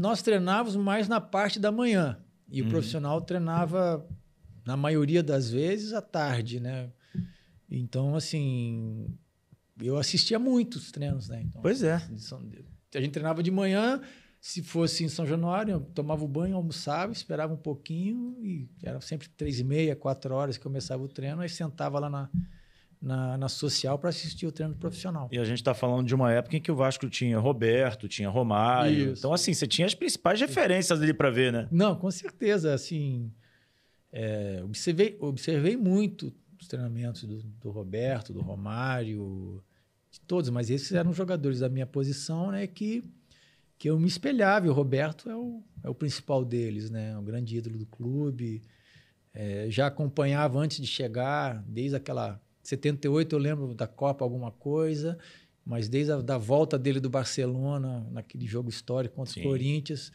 nós treinávamos mais na parte da manhã. E uhum. o profissional treinava, na maioria das vezes, à tarde, né? Então, assim, eu assistia muitos treinos, né? Então, pois é. Assim, a gente treinava de manhã, se fosse em São Januário, eu tomava o banho, almoçava, esperava um pouquinho e era sempre três e meia, quatro horas que começava o treino, aí sentava lá na na, na social para assistir o treino profissional. E a gente está falando de uma época em que o Vasco tinha Roberto, tinha Romário. Isso. Então, assim, você tinha as principais referências ali para ver, né? Não, com certeza. Assim, é, observei, observei muito os treinamentos do, do Roberto, do Romário, de todos, mas esses eram jogadores da minha posição, né? Que que eu me espelhava. E o Roberto é o, é o principal deles, né? É um grande ídolo do clube. É, já acompanhava antes de chegar, desde aquela 78 eu lembro da Copa alguma coisa, mas desde a da volta dele do Barcelona, naquele jogo histórico contra Sim. o Corinthians,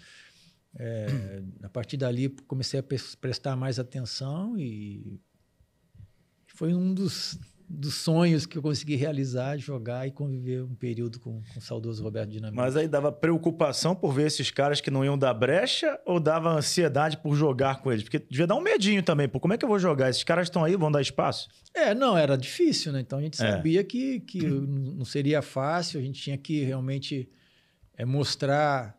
é, a partir dali comecei a prestar mais atenção e foi um dos dos sonhos que eu consegui realizar, jogar e conviver um período com, com o saudoso Roberto Dinamite. Mas aí dava preocupação por ver esses caras que não iam dar brecha ou dava ansiedade por jogar com eles? Porque devia dar um medinho também, pô, como é que eu vou jogar? Esses caras estão aí, vão dar espaço? É, não, era difícil, né? Então a gente é. sabia é. que, que não seria fácil, a gente tinha que realmente é, mostrar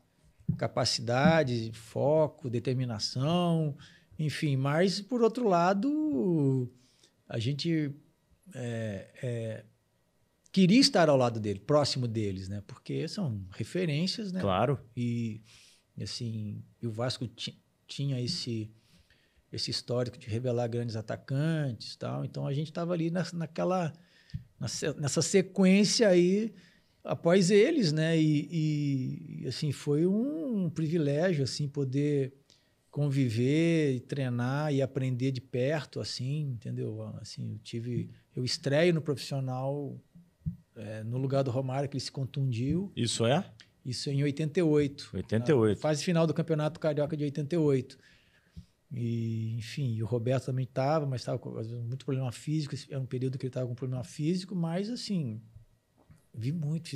capacidade, foco, determinação, enfim. Mas, por outro lado, a gente é, é, queria estar ao lado dele, próximo deles, né? Porque são referências, né? Claro. E assim, e o Vasco tinha esse esse histórico de revelar grandes atacantes, tal. Então a gente estava ali na, naquela nessa sequência aí após eles, né? E, e assim foi um, um privilégio assim poder conviver e treinar e aprender de perto, assim, entendeu? Assim, eu tive, eu estreio no profissional é, no lugar do Romário que ele se contundiu. Isso é? Isso é em 88. 88. Tá? fase final do Campeonato Carioca de 88. E, enfim, o Roberto também estava, mas estava com muito problema físico. Era um período que ele estava com problema físico, mas assim, vi muito,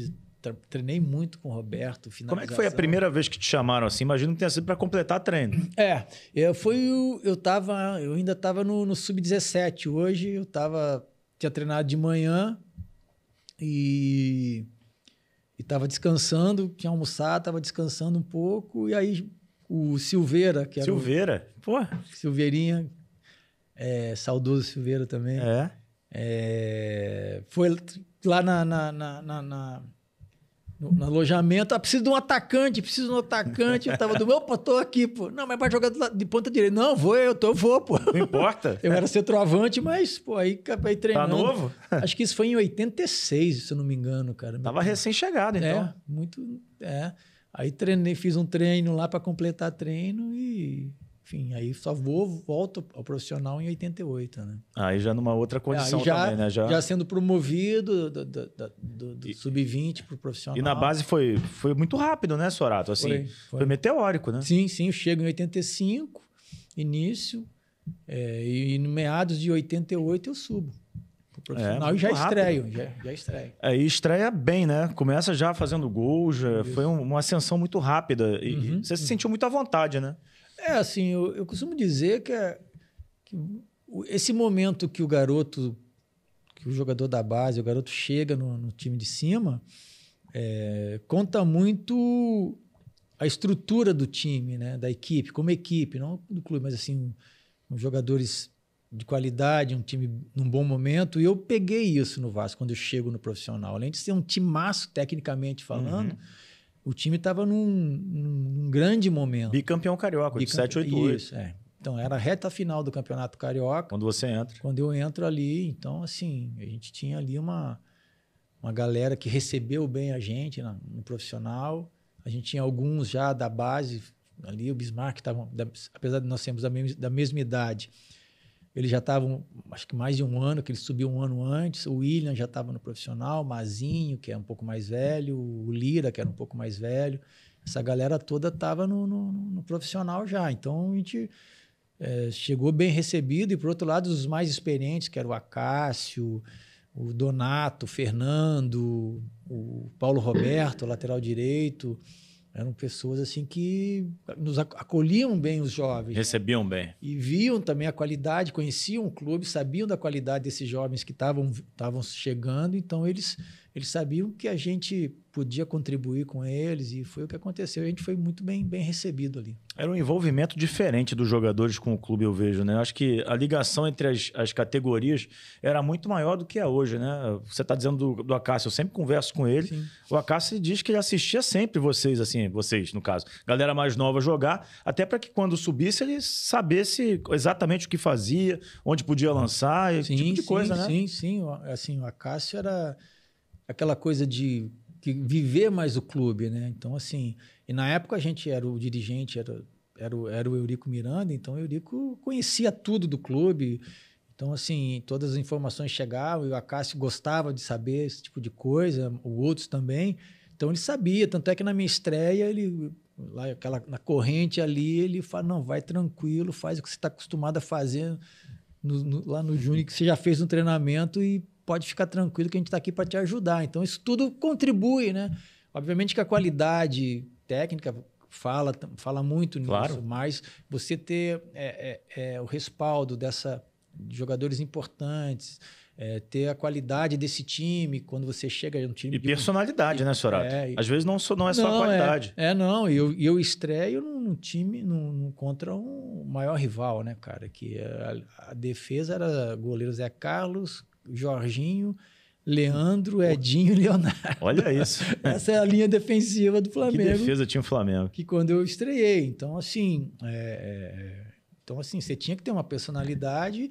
treinei muito com o Roberto. Como é que foi a primeira vez que te chamaram assim? Imagino que tenha sido para completar treino. É, eu foi eu tava, eu ainda estava no, no sub-17. Hoje eu tava tinha treinado de manhã e e descansando, tinha almoçado, estava descansando um pouco e aí o Silveira, que era Silveira, o, pô, Silveirinha, é, saudoso Silveira também. É. é foi lá na, na, na, na no, no alojamento. Ah, preciso de um atacante, preciso de um atacante. Eu tava do meu, pô, tô aqui, pô. Não, mas vai jogar de ponta direita. Não, vou, eu tô, eu vou, pô. Não importa. Eu era centroavante, mas, pô, aí acabei tá treinando. Tá novo? Acho que isso foi em 86, se eu não me engano, cara. Tava recém-chegado, é, então. É, muito. É. Aí treinei, fiz um treino lá para completar treino e enfim, aí só vou, volto ao profissional em 88, né? Aí já numa outra condição já, também, né? Já... já sendo promovido do, do, do, do sub-20 para o profissional. E na base foi, foi muito rápido, né, Sorato? Assim, foi, foi. foi meteórico, né? Sim, sim. Eu chego em 85, início, é, e no meados de 88 eu subo profissional é, e já rápido. estreio, já, já estreio. É, e estreia bem, né? Começa já fazendo gol, já foi um, uma ascensão muito rápida. E uhum, você uhum. se sentiu muito à vontade, né? É, assim, eu, eu costumo dizer que, é, que esse momento que o garoto, que o jogador da base, o garoto chega no, no time de cima, é, conta muito a estrutura do time, né, da equipe, como equipe, não do clube, mas assim, jogadores de qualidade, um time num bom momento. E eu peguei isso no Vasco quando eu chego no profissional. Além de ser um timaço, tecnicamente falando, uhum o time estava num, num, grande momento. Bicampeão carioca, Bicampe... de 8. Isso, é. Então, era a reta final do Campeonato Carioca. Quando você entra. Quando eu entro ali, então, assim, a gente tinha ali uma, uma galera que recebeu bem a gente no, no profissional. A gente tinha alguns já da base ali, o Bismarck, tavam, da, apesar de nós sermos da, mes, da mesma idade, eles já estavam, acho que mais de um ano, que ele subiu um ano antes. O William já estava no profissional, o Mazinho, que é um pouco mais velho, o Lira, que era um pouco mais velho. Essa galera toda estava no, no, no, profissional já. Então a gente é, chegou bem recebido. E por outro lado, os mais experientes, que era o Acácio, o Donato, o Fernando, o Paulo Roberto, lateral direito. Eram pessoas assim que nos acolhiam bem os jovens. Né? Recebiam bem. E viam também a qualidade, conheciam o clube, sabiam da qualidade desses jovens que estavam chegando, então eles eles sabiam que a gente podia contribuir com eles e foi o que aconteceu. A gente foi muito bem, bem recebido ali. Era um envolvimento diferente dos jogadores com o clube, eu vejo, né? Acho que a ligação entre as, as categorias era muito maior do que é hoje, né? Você está dizendo do, do Acácio, eu sempre converso com ele. Sim. O Acácio diz que ele assistia sempre vocês, assim, vocês, no caso, galera mais nova jogar, até para que quando subisse ele sabesse exatamente o que fazia, onde podia lançar, sim, esse tipo de sim, coisa, né? Sim, sim. Assim, o Acácio era aquela coisa de que viver mais o clube, né? Então, assim, e na época a gente era o dirigente, era, era, era o Eurico Miranda, então o Eurico conhecia tudo do clube. Então, assim, todas as informações chegavam e o Acácio gostava de saber esse tipo de coisa, o outros também. Então, ele sabia. Tanto é que na minha estreia, ele, lá aquela, na corrente ali, ele fala: não, vai tranquilo, faz o que você está acostumado a fazer no, no, lá no Júnior, que você já fez um treinamento e pode ficar tranquilo que a gente está aqui para te ajudar. Então, isso tudo contribui, né? Obviamente que a qualidade técnica fala, fala muito nisso, claro. mas você ter é, é, é, o respaldo dessa de jogadores importantes, é, ter a qualidade desse time quando você chega no um time. E de... personalidade, e, né, Sorato? É, Às vezes não, só, não é só a é. qualidade. É, não, e eu, eu estreio num, num time num, num, contra um maior rival, né, cara? Que a, a defesa era goleiro Zé Carlos, Jorginho, Leandro, Edinho e Leonardo. Olha isso. Essa é a linha defensiva do Flamengo. Que defesa tinha o Flamengo. Que quando eu estreiei. Então, assim, é, é, então, assim você tinha que ter uma personalidade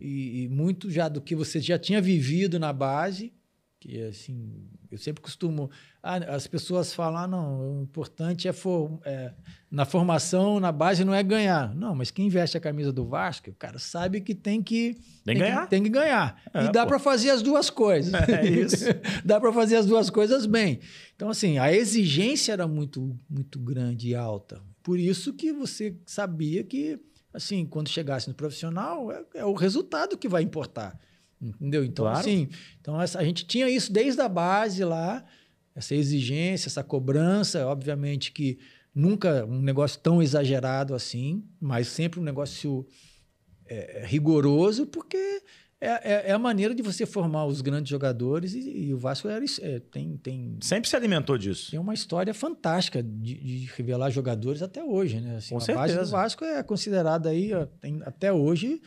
e, e, muito já do que você já tinha vivido na base, que, assim, eu sempre costumo. Ah, as pessoas falam, ah, não, o importante é, for, é, na formação, na base, não é ganhar. Não, mas quem veste a camisa do Vasco, o cara sabe que tem que, tem, tem ganhar. Que, tem que ganhar. É, e dá para fazer as duas coisas. É, é isso. dá para fazer as duas coisas bem. Então, assim, a exigência era muito, muito grande e alta. Por isso que você sabia que, assim, quando chegasse no profissional, é, é o resultado que vai importar. Entendeu? Então, claro. assim, então a gente tinha isso desde a base lá, essa exigência, essa cobrança, obviamente que nunca um negócio tão exagerado assim, mas sempre um negócio é, é rigoroso, porque é, é, é, a maneira de você formar os grandes jogadores e, e o Vasco era, é, tem, tem... Sempre se alimentou disso. Tem uma história fantástica de, de revelar jogadores até hoje, né? Assim, Com a certeza. base do Vasco é considerada aí, tem, até hoje,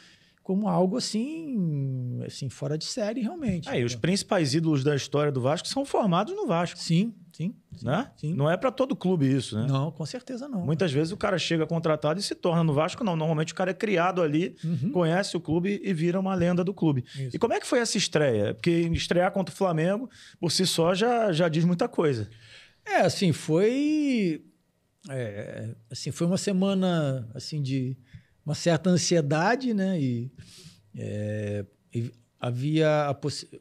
como algo assim, assim fora de série realmente. Aí, os principais ídolos da história do Vasco são formados no Vasco. Sim, sim, sim né? Sim. Não é para todo clube isso, né? Não, com certeza não. Muitas vezes o cara chega contratado e se torna no Vasco, não. Normalmente o cara é criado ali, uhum. conhece o clube e vira uma lenda do clube. Isso. E como é que foi essa estreia? Porque estrear contra o Flamengo por si só já, já diz muita coisa. É, assim, foi é, assim, foi uma semana assim de uma certa ansiedade, né? E, é, e havia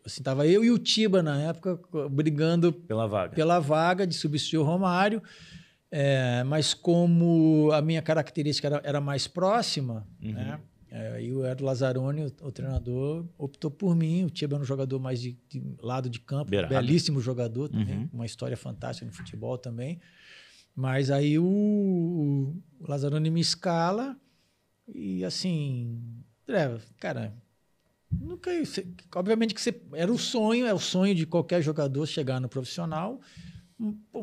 assim, tava eu e o Tiba na época brigando pela vaga, pela vaga de substituir o Romário. É, mas como a minha característica era, era mais próxima, uhum. né? Aí é, e o Edo Lazzaroni, o, o, treinador, optou por mim. O Tiba era um jogador mais de, de lado de campo, belíssimo jogador também, uhum. uma história fantástica no futebol também. Mas aí o, o Lazzaroni me escala e assim, é, cara, nunca. Obviamente que você, era o sonho, é o sonho de qualquer jogador chegar no profissional.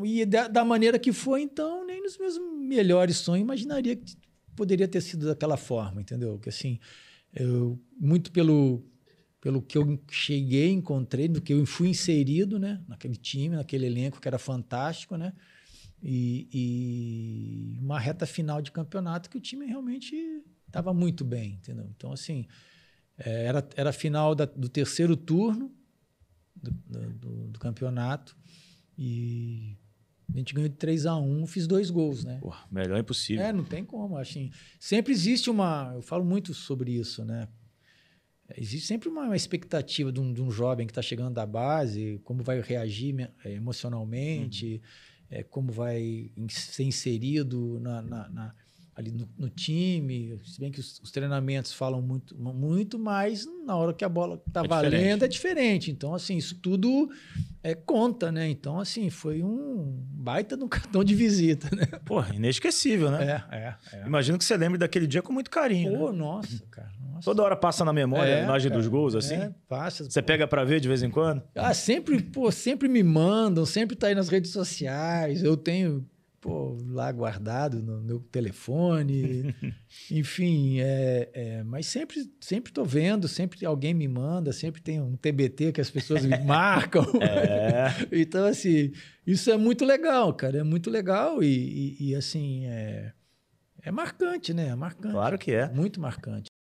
E da, da maneira que foi, então, nem nos meus melhores sonhos imaginaria que poderia ter sido daquela forma, entendeu? Que assim, eu, muito pelo, pelo que eu cheguei, encontrei, do que eu fui inserido, né? Naquele time, naquele elenco que era fantástico, né? E, e uma reta final de campeonato que o time realmente estava muito bem, entendeu? Então, assim, é, era, era final da, do terceiro turno do, do, do, campeonato e a gente ganhou de 3 a 1 fiz dois gols, né? Porra, melhor é impossível. É, não tem como. Assim, sempre existe uma. Eu falo muito sobre isso, né? Existe sempre uma, uma expectativa de um, de um, jovem que está chegando da base, como vai reagir é, emocionalmente, uhum. é, como vai ser inserido na, na, na ali no, no time, se bem que os, os, treinamentos falam muito, muito, mas na hora que a bola tá é valendo diferente. é diferente. Então, assim, isso tudo é, conta, né? Então, assim, foi um baita no cartão de visita, né? Porra, inesquecível, né? É, é, é. Imagino que você lembre daquele dia com muito carinho. Né? Pô, né? nossa, cara. Nossa. Toda hora passa na memória é, a imagem cara, dos gols, assim? É, passa. Você pô. pega para ver de vez em quando? Ah, sempre, pô, sempre me mandam, sempre tá aí nas redes sociais. Eu tenho pô, lá guardado no meu telefone. Enfim, é, é, mas sempre sempre estou vendo, sempre alguém me manda, sempre tem um TBT que as pessoas me marcam. É. então, assim, isso é muito legal, cara. É muito legal e, e, e assim, é, é marcante, né? É marcante. Claro que é. Muito marcante.